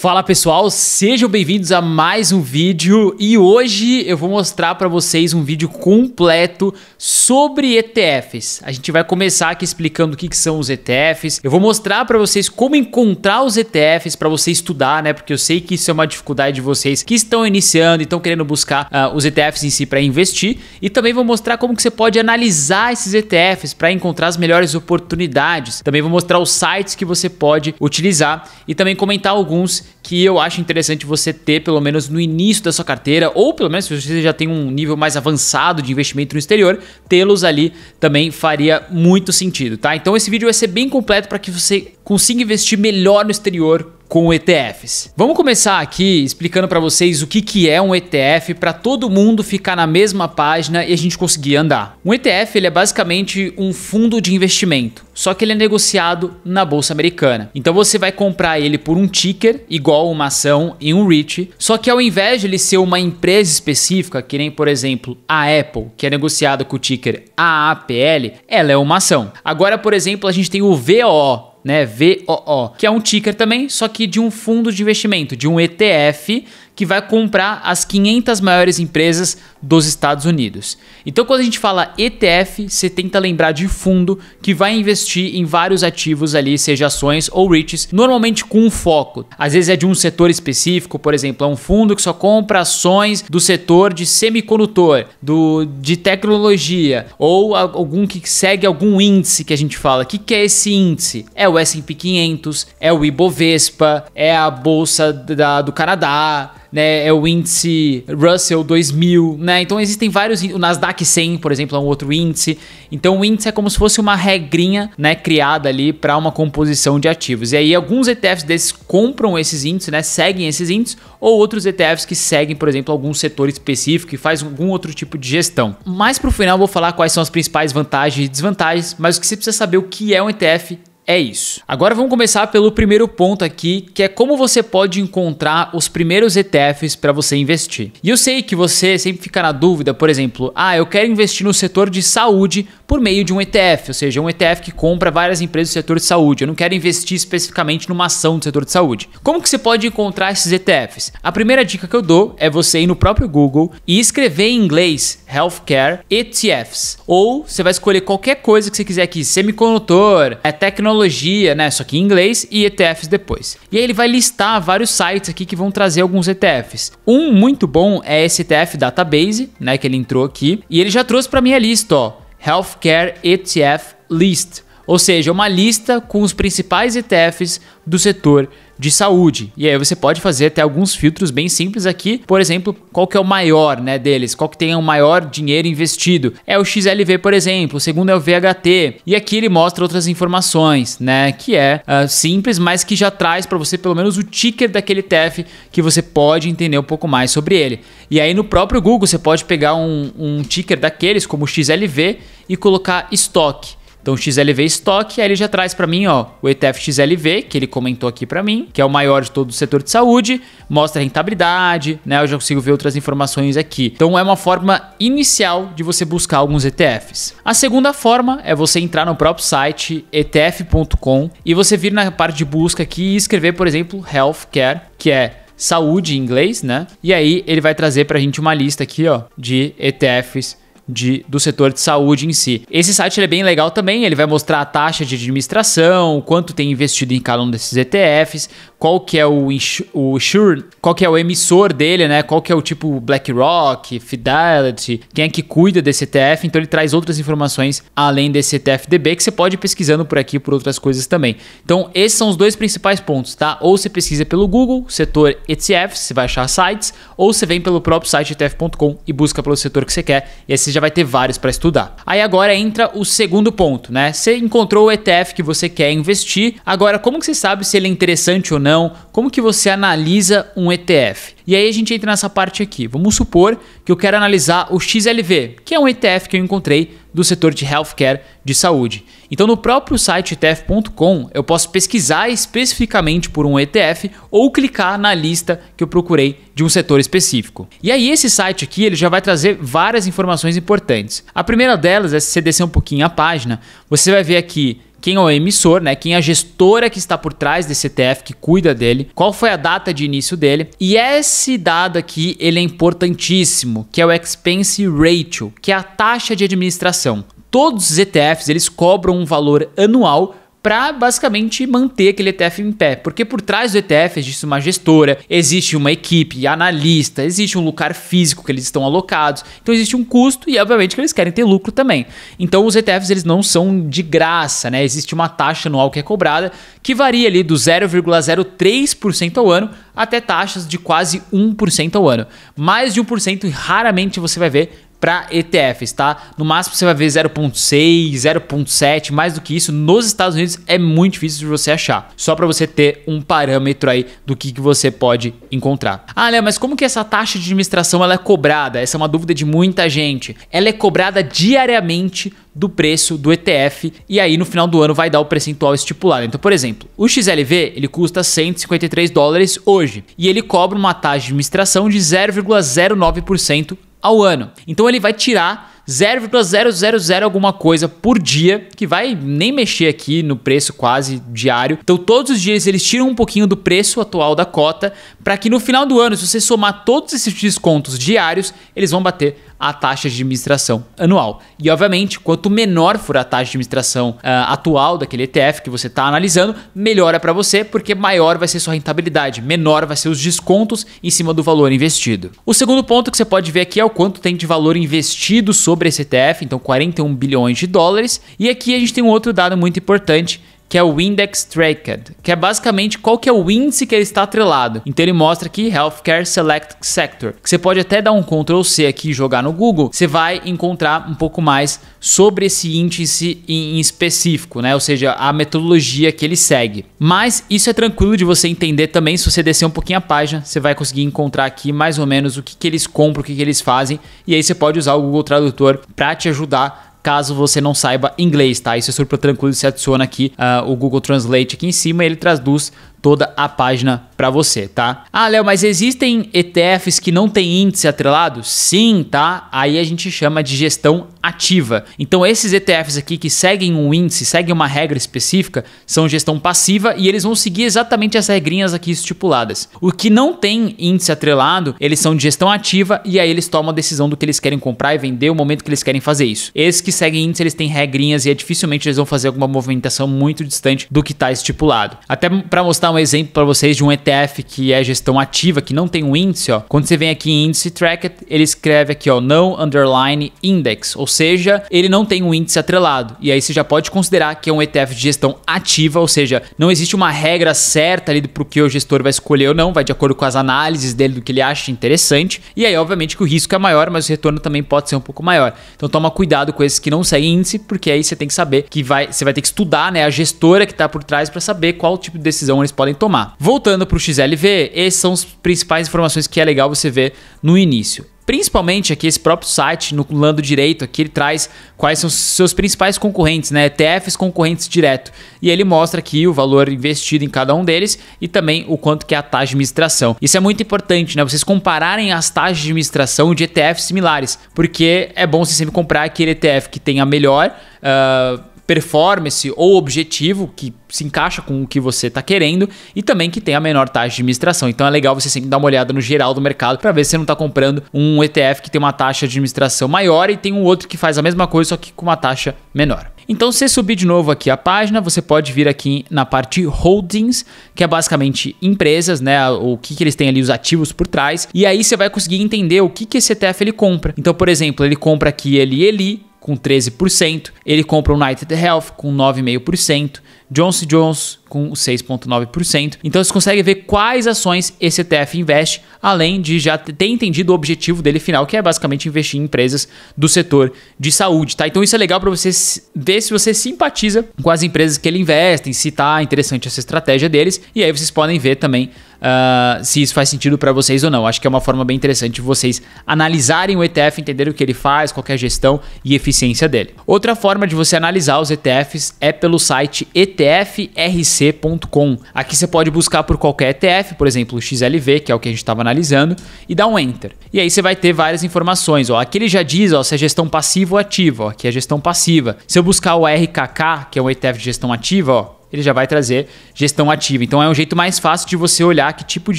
Fala pessoal, sejam bem-vindos a mais um vídeo e hoje eu vou mostrar para vocês um vídeo completo sobre ETFs. A gente vai começar aqui explicando o que, que são os ETFs. Eu vou mostrar para vocês como encontrar os ETFs para você estudar, né? Porque eu sei que isso é uma dificuldade de vocês que estão iniciando e estão querendo buscar uh, os ETFs em si para investir. E também vou mostrar como que você pode analisar esses ETFs para encontrar as melhores oportunidades. Também vou mostrar os sites que você pode utilizar e também comentar alguns que eu acho interessante você ter, pelo menos no início da sua carteira, ou pelo menos se você já tem um nível mais avançado de investimento no exterior, tê-los ali também faria muito sentido, tá? Então esse vídeo vai ser bem completo para que você consiga investir melhor no exterior com ETFs. Vamos começar aqui explicando para vocês o que, que é um ETF para todo mundo ficar na mesma página e a gente conseguir andar. Um ETF ele é basicamente um fundo de investimento, só que ele é negociado na bolsa americana. Então você vai comprar ele por um ticker, igual uma ação e um REIT, só que ao invés de ele ser uma empresa específica, que nem por exemplo a Apple, que é negociada com o ticker AAPL, ela é uma ação. Agora, por exemplo, a gente tem o VO, né? VOO, que é um ticker também, só que de um fundo de investimento, de um ETF que vai comprar as 500 maiores empresas dos Estados Unidos. Então, quando a gente fala ETF, você tenta lembrar de fundo que vai investir em vários ativos ali, seja ações ou REITs, normalmente com um foco. Às vezes é de um setor específico, por exemplo, é um fundo que só compra ações do setor de semicondutor, do de tecnologia ou algum que segue algum índice que a gente fala. O que, que é esse índice? É o S&P 500, é o IBOVESPA, é a bolsa da, do Canadá, né, é o índice Russell 2000, né? Então existem vários, o Nasdaq 100, por exemplo, é um outro índice. Então o índice é como se fosse uma regrinha, né, criada ali para uma composição de ativos. E aí alguns ETFs desses compram esses índices, né, seguem esses índices, ou outros ETFs que seguem, por exemplo, algum setor específico e faz algum outro tipo de gestão. Mais pro final eu vou falar quais são as principais vantagens e desvantagens, mas o que você precisa saber o que é um ETF é isso. Agora vamos começar pelo primeiro ponto aqui, que é como você pode encontrar os primeiros ETFs para você investir. E eu sei que você sempre fica na dúvida, por exemplo, ah, eu quero investir no setor de saúde por meio de um ETF, ou seja, um ETF que compra várias empresas do setor de saúde. Eu não quero investir especificamente numa ação do setor de saúde. Como que você pode encontrar esses ETFs? A primeira dica que eu dou é você ir no próprio Google e escrever em inglês Healthcare ETFs. Ou você vai escolher qualquer coisa que você quiser aqui, semicondutor, é tecnologia, né? Só que em inglês e ETFs depois. E aí ele vai listar vários sites aqui que vão trazer alguns ETFs. Um muito bom é esse ETF Database, né? Que ele entrou aqui. E ele já trouxe para minha lista, ó. Healthcare ETF List ou seja, uma lista com os principais ETFs do setor de saúde. E aí você pode fazer até alguns filtros bem simples aqui, por exemplo, qual que é o maior, né, deles, qual que tem o maior dinheiro investido. É o XLV, por exemplo, o segundo é o VHT. E aqui ele mostra outras informações, né, que é uh, simples, mas que já traz para você pelo menos o ticker daquele TF que você pode entender um pouco mais sobre ele. E aí no próprio Google você pode pegar um, um ticker daqueles como XLV e colocar estoque então XLV estoque, aí ele já traz para mim, ó, o ETF XLV, que ele comentou aqui para mim, que é o maior de todo o setor de saúde, mostra rentabilidade, né? Eu já consigo ver outras informações aqui. Então é uma forma inicial de você buscar alguns ETFs. A segunda forma é você entrar no próprio site etf.com e você vir na parte de busca aqui e escrever, por exemplo, healthcare, que é saúde em inglês, né? E aí ele vai trazer pra gente uma lista aqui, ó, de ETFs de, do setor de saúde em si. Esse site é bem legal também, ele vai mostrar a taxa de administração, quanto tem investido em cada um desses ETFs, qual que é o, o sure, qual que é o emissor dele, né? Qual que é o tipo BlackRock, Fidelity, quem é que cuida desse ETF. Então ele traz outras informações além desse ETF-DB que você pode ir pesquisando por aqui por outras coisas também. Então esses são os dois principais pontos, tá? Ou você pesquisa pelo Google, setor ETF, você vai achar sites, ou você vem pelo próprio site etf.com e busca pelo setor que você quer. E esse já já vai ter vários para estudar. Aí agora entra o segundo ponto, né? Você encontrou o ETF que você quer investir. Agora, como que você sabe se ele é interessante ou não? Como que você analisa um ETF? E aí a gente entra nessa parte aqui. Vamos supor que eu quero analisar o XLV, que é um ETF que eu encontrei do setor de healthcare de saúde. Então, no próprio site etf.com, eu posso pesquisar especificamente por um ETF ou clicar na lista que eu procurei de um setor específico. E aí, esse site aqui ele já vai trazer várias informações importantes. A primeira delas é se você descer um pouquinho a página, você vai ver aqui quem é o emissor, né? Quem é a gestora que está por trás desse ETF, que cuida dele, qual foi a data de início dele. E esse dado aqui, ele é importantíssimo, que é o expense ratio, que é a taxa de administração. Todos os ETFs, eles cobram um valor anual para basicamente manter aquele ETF em pé. Porque por trás do ETF existe uma gestora, existe uma equipe, analista, existe um lugar físico que eles estão alocados. Então existe um custo e obviamente que eles querem ter lucro também. Então os ETFs eles não são de graça, né? Existe uma taxa anual que é cobrada que varia ali do 0,03% ao ano até taxas de quase 1% ao ano. Mais de 1% raramente você vai ver para ETFs, tá? No máximo você vai ver 0.6, 0.7, mais do que isso. Nos Estados Unidos é muito difícil de você achar. Só para você ter um parâmetro aí do que, que você pode encontrar. Ah, Léo, mas como que essa taxa de administração ela é cobrada? Essa é uma dúvida de muita gente. Ela é cobrada diariamente do preço do ETF e aí no final do ano vai dar o percentual estipulado. Então, por exemplo, o XLV ele custa 153 dólares hoje e ele cobra uma taxa de administração de 0,09% ao ano. Então ele vai tirar 0,000 alguma coisa por dia, que vai nem mexer aqui no preço quase diário. Então, todos os dias eles tiram um pouquinho do preço atual da cota, para que no final do ano, se você somar todos esses descontos diários, eles vão bater a taxa de administração anual. E, obviamente, quanto menor for a taxa de administração uh, atual daquele ETF que você está analisando, melhor é para você, porque maior vai ser sua rentabilidade, menor vai ser os descontos em cima do valor investido. O segundo ponto que você pode ver aqui é o quanto tem de valor investido sobre esse ETF, então 41 bilhões de dólares. E aqui a gente tem um outro dado muito importante que é o Index Tracked, que é basicamente qual que é o índice que ele está atrelado. Então ele mostra aqui Healthcare Select Sector, que você pode até dar um Ctrl C aqui e jogar no Google, você vai encontrar um pouco mais sobre esse índice em específico, né? Ou seja, a metodologia que ele segue. Mas isso é tranquilo de você entender também, se você descer um pouquinho a página, você vai conseguir encontrar aqui mais ou menos o que, que eles compram, o que, que eles fazem, e aí você pode usar o Google Tradutor para te ajudar caso você não saiba inglês, tá? Isso é super tranquilo, você adiciona aqui uh, o Google Translate aqui em cima e ele traduz toda a página para você, tá? Ah, Léo, mas existem ETFs que não tem índice atrelado? Sim, tá? Aí a gente chama de gestão ativa. Então esses ETFs aqui que seguem um índice, seguem uma regra específica, são gestão passiva e eles vão seguir exatamente as regrinhas aqui estipuladas. O que não tem índice atrelado, eles são de gestão ativa e aí eles tomam a decisão do que eles querem comprar e vender, o momento que eles querem fazer isso. Esses que seguem índice, eles têm regrinhas e é dificilmente eles vão fazer alguma movimentação muito distante do que está estipulado. Até para mostrar um exemplo para vocês de um ETF ETF, que é gestão ativa, que não tem um índice, ó, quando você vem aqui em índice tracked, ele escreve aqui, ó, no underline index, ou seja, ele não tem um índice atrelado. E aí você já pode considerar que é um ETF de gestão ativa, ou seja, não existe uma regra certa ali do que o gestor vai escolher ou não, vai de acordo com as análises dele do que ele acha interessante. E aí, obviamente, que o risco é maior, mas o retorno também pode ser um pouco maior. Então toma cuidado com esses que não seguem índice, porque aí você tem que saber que vai, você vai ter que estudar, né, a gestora que está por trás para saber qual tipo de decisão eles podem tomar. Voltando para pro XLV, essas são as principais informações que é legal você ver no início. Principalmente aqui esse próprio site, no lado direito aqui, ele traz quais são os seus principais concorrentes, né? ETFs concorrentes direto. E ele mostra aqui o valor investido em cada um deles e também o quanto que é a taxa de administração. Isso é muito importante, né? Vocês compararem as taxas de administração de ETFs similares, porque é bom você sempre comprar aquele ETF que tem a melhor... Uh, performance ou objetivo que se encaixa com o que você está querendo e também que tem a menor taxa de administração. Então é legal você sempre dar uma olhada no geral do mercado para ver se você não está comprando um ETF que tem uma taxa de administração maior e tem um outro que faz a mesma coisa, só que com uma taxa menor. Então, se subir de novo aqui a página, você pode vir aqui na parte holdings, que é basicamente empresas, né? O que, que eles têm ali, os ativos por trás. E aí você vai conseguir entender o que, que esse ETF ele compra. Então, por exemplo, ele compra aqui ele Eli, com 13%, ele compra United Health com 9,5%, Johnson Johnson com 6,9%. Então você consegue ver quais ações esse ETF investe, além de já ter entendido o objetivo dele final, que é basicamente investir em empresas do setor de saúde, tá? Então isso é legal para você ver se você simpatiza com as empresas que ele investe, se tá interessante essa estratégia deles, e aí vocês podem ver também uh, se isso faz sentido para vocês ou não. Acho que é uma forma bem interessante de vocês analisarem o ETF, entender o que ele faz, qual é a gestão e eficiência dele. Outra forma de você analisar os ETFs é pelo site etfrc.com. Aqui você pode buscar por qualquer ETF, por exemplo, o XLV, que é o que a gente estava analisando, e dar um enter. E aí você vai ter várias informações. Ó, aqui ele já diz ó, se é gestão passiva ou ativa. Ó, aqui é gestão passiva. Se eu buscar o RKK, que é um ETF de gestão ativa, ó, ele já vai trazer gestão ativa. Então é um jeito mais fácil de você olhar que tipo de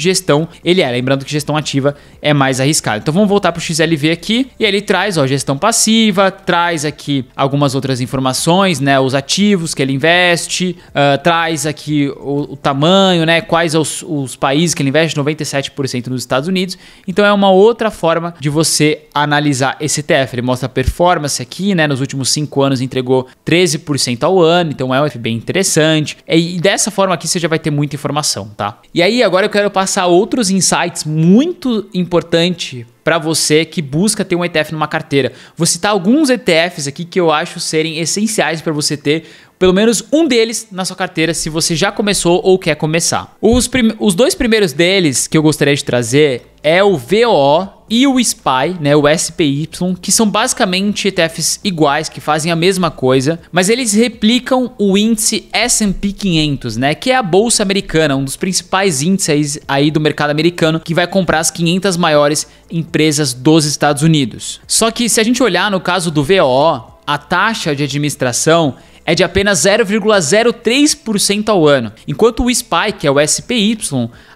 gestão ele é. Lembrando que gestão ativa é mais arriscada. Então vamos voltar para o XLV aqui e ele traz ó, gestão passiva, traz aqui algumas outras informações, né? Os ativos que ele investe, uh, traz aqui o, o, tamanho, né? Quais é os, os países que ele investe, 97% nos Estados Unidos. Então é uma outra forma de você analisar esse ETF. Ele mostra a performance aqui, né? Nos últimos cinco anos entregou 13% ao ano, então é um F bem interessante grande. É, e dessa forma aqui você já vai ter muita informação, tá? E aí agora eu quero passar outros insights muito importante para você que busca ter um ETF numa carteira. Vou citar alguns ETFs aqui que eu acho serem essenciais para você ter pelo menos um deles na sua carteira se você já começou ou quer começar. Os, os dois primeiros deles que eu gostaria de trazer é o VOO e o SPY, né, o SPY, que são basicamente ETFs iguais, que fazem a mesma coisa, mas eles replicam o índice S&P 500, né, que é a bolsa americana, um dos principais índices aí do mercado americano, que vai comprar as 500 maiores empresas dos Estados Unidos. Só que se a gente olhar no caso do VOO, a taxa de administração é de apenas 0,03% ao ano, enquanto o SPY, que é o SPY,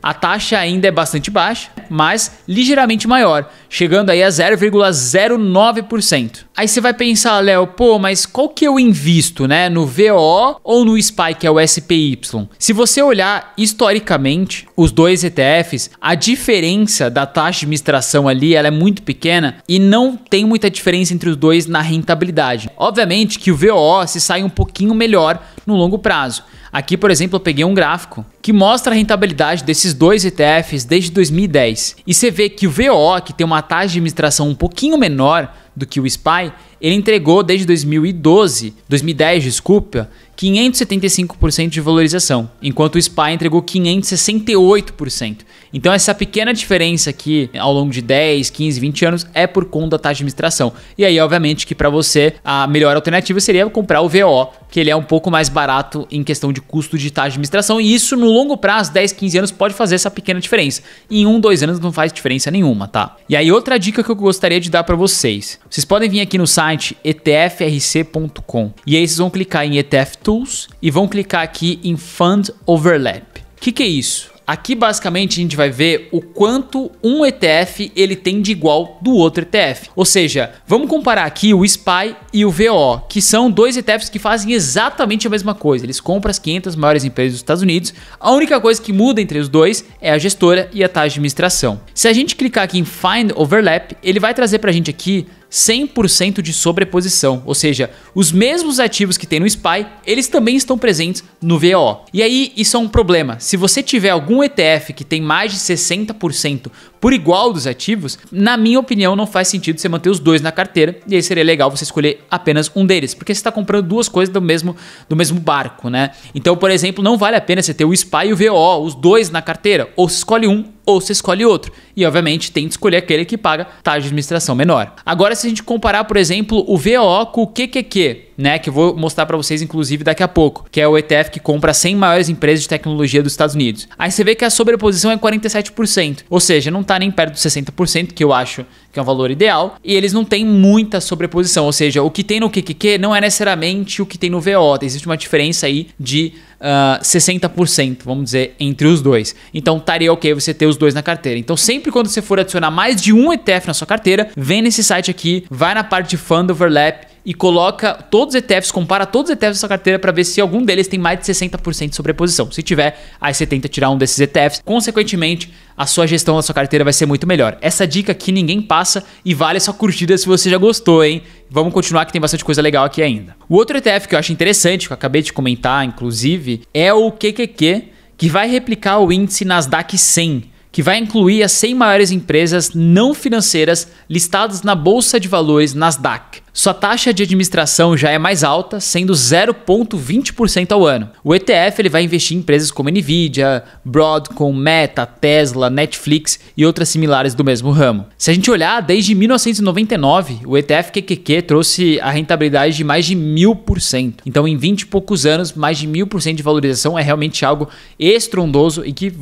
a taxa ainda é bastante baixa, mas ligeiramente maior, chegando aí a 0,09%. Aí você vai pensar, Léo, pô, mas qual que eu invisto, né? No VO ou no SPY, que é o SPY? Se você olhar historicamente os dois ETFs, a diferença da taxa de administração ali, ela é muito pequena e não tem muita diferença entre os dois na rentabilidade. Obviamente que o VO se sai um pouquinho melhor no longo prazo, Aqui, por exemplo, eu peguei um gráfico que mostra a rentabilidade desses dois ETFs desde 2010. E você vê que o VO, que tem uma taxa de administração um pouquinho menor do que o SPY, ele entregou desde 2012, 2010, desculpa, 575% de valorização, enquanto o SPY entregou 568%. Então essa pequena diferença aqui ao longo de 10, 15, 20 anos é por conta da taxa de administração. E aí, obviamente, que para você a melhor alternativa seria comprar o VO, que ele é um pouco mais barato em questão de custo de taxa de administração, e isso no longo prazo, 10, 15 anos, pode fazer essa pequena diferença. Em um, dois anos não faz diferença nenhuma, tá? E aí, outra dica que eu gostaria de dar para vocês. Vocês podem vir aqui no site etfrc.com e aí vocês vão clicar em ETF Tools e vão clicar aqui em Fund Overlap. O que, que é isso? Aqui basicamente a gente vai ver o quanto um ETF ele tem de igual do outro ETF. Ou seja, vamos comparar aqui o SPY e o VO, que são dois ETFs que fazem exatamente a mesma coisa. Eles compram as 500 maiores empresas dos Estados Unidos. A única coisa que muda entre os dois é a gestora e a taxa de administração. Se a gente clicar aqui em Find Overlap, ele vai trazer para a gente aqui 100% de sobreposição, ou seja, os mesmos ativos que tem no SPY, eles também estão presentes no VOO. E aí isso é um problema. Se você tiver algum ETF que tem mais de 60% por igual dos ativos, na minha opinião não faz sentido você manter os dois na carteira, e aí seria legal você escolher apenas um deles, porque você está comprando duas coisas do mesmo do mesmo barco, né? Então, por exemplo, não vale a pena você ter o SPY e o VOO, os dois na carteira, ou escolhe um ou você escolhe outro. E obviamente tem de escolher aquele que paga taxa de administração menor. Agora, se a gente comparar, por exemplo, o VOO com o QQQ, né, que eu vou mostrar para vocês inclusive daqui a pouco, que é o ETF que compra 100 maiores empresas de tecnologia dos Estados Unidos. Aí você vê que a sobreposição é 47%, ou seja, não tá nem perto dos 60%, que eu acho que é um valor ideal, e eles não têm muita sobreposição, ou seja, o que tem no QQQ não é necessariamente o que tem no VO, existe uma diferença aí de uh, ah, 60%, vamos dizer, entre os dois. Então estaria ok você ter os dois na carteira. Então sempre quando você for adicionar mais de um ETF na sua carteira, vem nesse site aqui, vai na parte de Fund Overlap e coloca todos os ETFs, compara todos os ETFs da sua carteira para ver se algum deles tem mais de 60% de sobreposição. Se tiver, aí você tenta tirar um desses ETFs. Consequentemente, a sua gestão da sua carteira vai ser muito melhor. Essa dica aqui ninguém passa e vale a sua curtida se você já gostou, hein? Vamos continuar que tem bastante coisa legal aqui ainda. O outro ETF que eu acho interessante, que eu acabei de comentar, inclusive, é o QQQ, que vai replicar o índice Nasdaq 100 que vai incluir as 100 maiores empresas não financeiras listadas na Bolsa de Valores Nasdaq. Sua taxa de administração já é mais alta, sendo 0,20% ao ano. O ETF ele vai investir em empresas como Nvidia, Broadcom, Meta, Tesla, Netflix e outras similares do mesmo ramo. Se a gente olhar, desde 1999, o ETF QQQ trouxe a rentabilidade de mais de 1000%. Então, em 20 e poucos anos, mais de 1000% de valorização é realmente algo estrondoso e que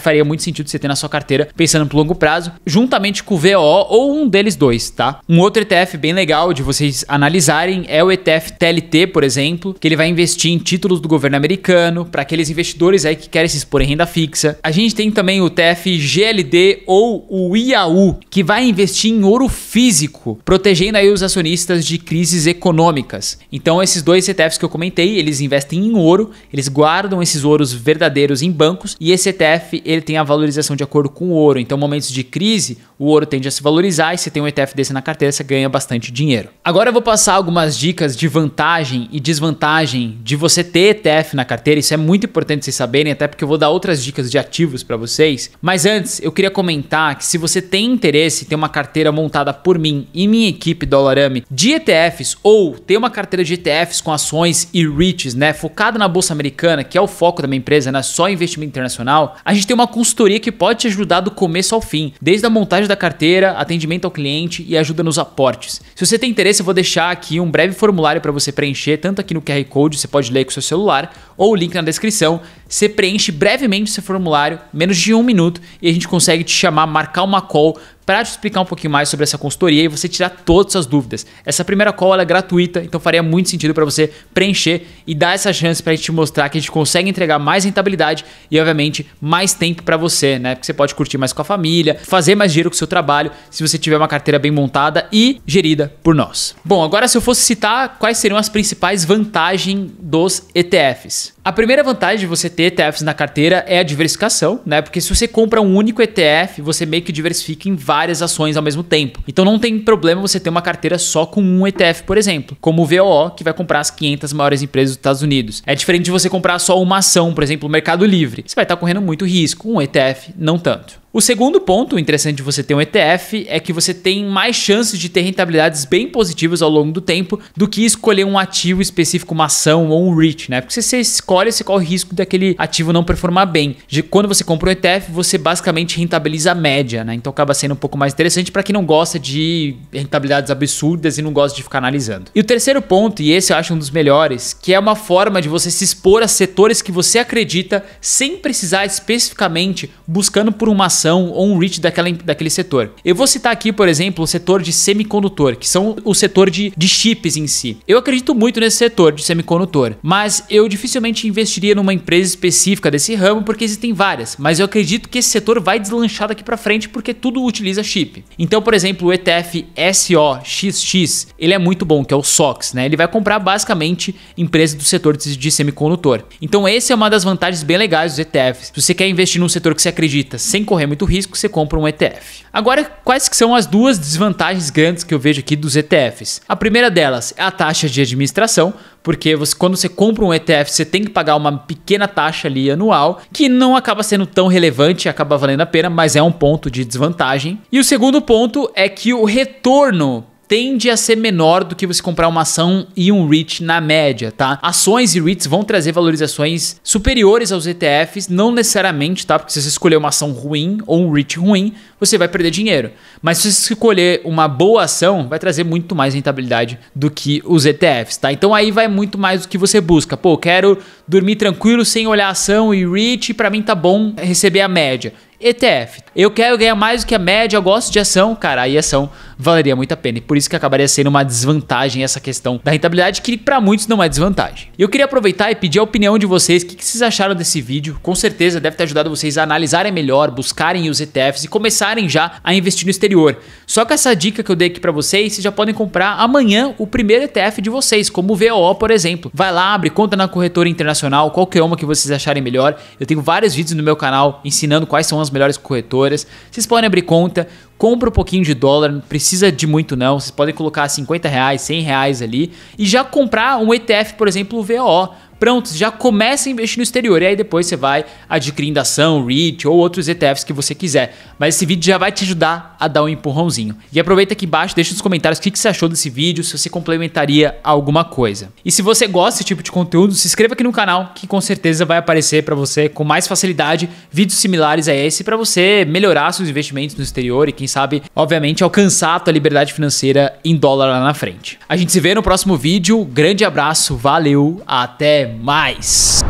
faria muito sentido você ter na sua carteira pensando para longo prazo, juntamente com o VO ou um deles dois, tá? Um outro ETF bem legal de você vocês analisarem é o ETF TLT, por exemplo, que ele vai investir em títulos do governo americano, para aqueles investidores aí que querem se expor em renda fixa. A gente tem também o ETF GLD ou o IAU, que vai investir em ouro físico, protegendo aí os acionistas de crises econômicas. Então, esses dois ETFs que eu comentei, eles investem em ouro, eles guardam esses ouros verdadeiros em bancos e esse ETF ele tem a valorização de acordo com o ouro. Então, momentos de crise, o ouro tende a se valorizar e se tem um ETF desse na carteira, você ganha bastante dinheiro. Agora eu vou passar algumas dicas de vantagem e desvantagem de você ter ETF na carteira. Isso é muito importante vocês saberem, até porque eu vou dar outras dicas de ativos para vocês. Mas antes, eu queria comentar que se você tem interesse em ter uma carteira montada por mim e minha equipe Dollarami de ETFs ou ter uma carteira de ETFs com ações e REITs, né, focada na bolsa americana, que é o foco da minha empresa, né, só investimento internacional, a gente tem uma consultoria que pode te ajudar do começo ao fim, desde a montagem da carteira, atendimento ao cliente e ajuda nos aportes. Se você tem interesse interesse, eu vou deixar aqui um breve formulário para você preencher, tanto aqui no QR Code, você pode ler com seu celular, ou o link na descrição. Você preenche brevemente esse formulário, menos de um minuto, e a gente consegue te chamar, marcar uma call para te explicar um pouquinho mais sobre essa consultoria e você tirar todas as dúvidas. Essa primeira call é gratuita, então faria muito sentido para você preencher e dar essa chance para a gente mostrar que a gente consegue entregar mais rentabilidade e, obviamente, mais tempo para você, né? Porque você pode curtir mais com a família, fazer mais dinheiro com o seu trabalho, se você tiver uma carteira bem montada e gerida por nós. Bom, agora se eu fosse citar quais seriam as principais vantagens dos ETFs. A primeira vantagem de você ter ETFs na carteira é a diversificação, né? Porque se você compra um único ETF, você meio que diversifica em várias ações ao mesmo tempo. Então não tem problema você ter uma carteira só com um ETF, por exemplo, como o VOO, que vai comprar as 500 maiores empresas dos Estados Unidos. É diferente de você comprar só uma ação, por exemplo, o Mercado Livre. Você vai estar correndo muito risco, um ETF não tanto. O segundo ponto interessante de você ter um ETF é que você tem mais chances de ter rentabilidades bem positivas ao longo do tempo do que escolher um ativo específico, uma ação ou um REIT, né? Porque se você escolhe, você corre o risco daquele ativo não performar bem. De quando você compra um ETF, você basicamente rentabiliza a média, né? Então acaba sendo um pouco mais interessante para quem não gosta de rentabilidades absurdas e não gosta de ficar analisando. E o terceiro ponto, e esse eu acho um dos melhores, que é uma forma de você se expor a setores que você acredita sem precisar especificamente buscando por uma ação inovação ou um reach daquela, daquele setor. Eu vou citar aqui, por exemplo, o setor de semicondutor, que são o setor de, de chips em si. Eu acredito muito nesse setor de semicondutor, mas eu dificilmente investiria numa empresa específica desse ramo porque existem várias, mas eu acredito que esse setor vai deslanchar daqui para frente porque tudo utiliza chip. Então, por exemplo, o ETF SOXX, ele é muito bom, que é o SOX, né? Ele vai comprar basicamente empresas do setor de semicondutor. Então, essa é uma das vantagens bem legais dos ETFs. Se você quer investir num setor que você acredita sem correr muito risco, você compra um ETF. Agora, quais que são as duas desvantagens grandes que eu vejo aqui dos ETFs? A primeira delas é a taxa de administração, porque você, quando você compra um ETF, você tem que pagar uma pequena taxa ali anual, que não acaba sendo tão relevante, acaba valendo a pena, mas é um ponto de desvantagem. E o segundo ponto é que o retorno tende a ser menor do que você comprar uma ação e um REIT na média, tá? Ações e REITs vão trazer valorizações superiores aos ETFs, não necessariamente, tá? Porque se você escolher uma ação ruim ou um REIT ruim, você vai perder dinheiro. Mas se você escolher uma boa ação, vai trazer muito mais rentabilidade do que os ETFs, tá? Então aí vai muito mais do que você busca. Pô, quero dormir tranquilo sem olhar ação e reach, para mim tá bom receber a média. ETF. Eu quero ganhar mais do que a média, eu gosto de ação, cara, aí ação valeria muito a pena. E por isso que acabaria sendo uma desvantagem essa questão da rentabilidade, que para muitos não é desvantagem. eu queria aproveitar e pedir a opinião de vocês, o que, que, vocês acharam desse vídeo. Com certeza deve ter ajudado vocês a analisarem melhor, buscarem os ETFs e começarem já a investir no exterior. Só que essa dica que eu dei aqui para vocês, vocês já podem comprar amanhã o primeiro ETF de vocês, como o VOO, por exemplo. Vai lá, abre conta na corretora internacional internacional, qualquer uma que vocês acharem melhor. Eu tenho vários vídeos no meu canal ensinando quais são as melhores corretoras. Vocês podem abrir conta, compra um pouquinho de dólar, não precisa de muito não. Vocês podem colocar 50 reais, 100 reais ali e já comprar um ETF, por exemplo, o VOO prontos, já começa a investir no exterior. E aí depois você vai adquirindo ação, REIT ou outros ETFs que você quiser. Mas esse vídeo já vai te ajudar a dar um empurrãozinho. E aproveita aqui embaixo, deixa nos comentários o que, que você achou desse vídeo, se você complementaria alguma coisa. E se você gosta desse tipo de conteúdo, se inscreva aqui no canal, que com certeza vai aparecer para você com mais facilidade vídeos similares a esse para você melhorar seus investimentos no exterior e quem sabe, obviamente, alcançar a tua liberdade financeira em dólar lá na frente. A gente se vê no próximo vídeo. Grande abraço, valeu, até mais!